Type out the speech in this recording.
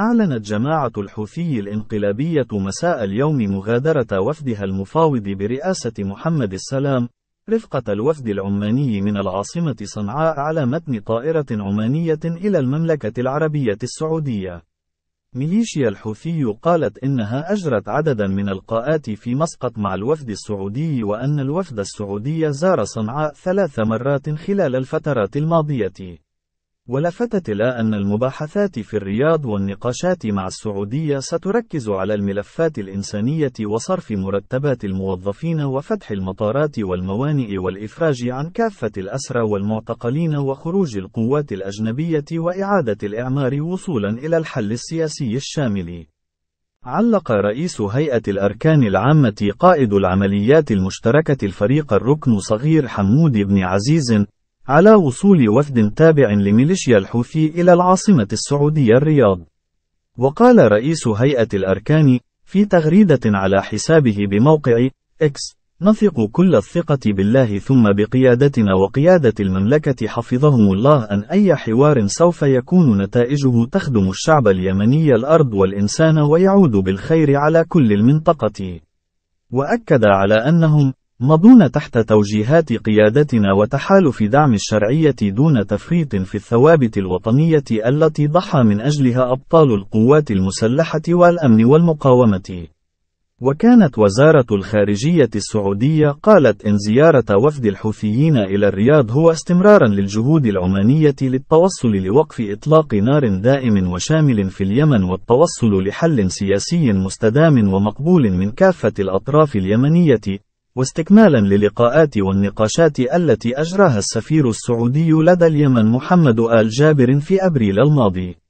أعلنت جماعة الحوثي الانقلابية مساء اليوم مغادرة وفدها المفاوض برئاسة محمد السلام، رفقة الوفد العماني من العاصمة صنعاء على متن طائرة عمانية إلى المملكة العربية السعودية. ميليشيا الحوثي قالت إنها أجرت عددا من القاءات في مسقط مع الوفد السعودي وأن الوفد السعودي زار صنعاء ثلاث مرات خلال الفترات الماضية. ولفتت إلى أن المباحثات في الرياض والنقاشات مع السعودية ستركز على الملفات الإنسانية وصرف مرتبات الموظفين وفتح المطارات والموانئ والإفراج عن كافة الأسرى والمعتقلين وخروج القوات الأجنبية وإعادة الإعمار وصولا إلى الحل السياسي الشامل. علق رئيس هيئة الأركان العامة قائد العمليات المشتركة الفريق الركن صغير حمود بن عزيز على وصول وفد تابع لميليشيا الحوثي إلى العاصمة السعودية الرياض. وقال رئيس هيئة الأركان في تغريدة على حسابه بموقع إكس: نثق كل الثقة بالله ثم بقيادتنا وقيادة المملكة حفظهم الله أن أي حوار سوف يكون نتائجه تخدم الشعب اليمني الأرض والإنسان ويعود بالخير على كل المنطقة. وأكد على أنهم مضون تحت توجيهات قيادتنا وتحالف دعم الشرعية دون تفريط في الثوابت الوطنية التي ضحى من أجلها أبطال القوات المسلحة والأمن والمقاومة. وكانت وزارة الخارجية السعودية قالت إن زيارة وفد الحوثيين إلى الرياض هو استمرارا للجهود العمانية للتوصل لوقف إطلاق نار دائم وشامل في اليمن والتوصل لحل سياسي مستدام ومقبول من كافة الأطراف اليمنية واستكمالا للقاءات والنقاشات التي أجراها السفير السعودي لدى اليمن محمد آل جابر في أبريل الماضي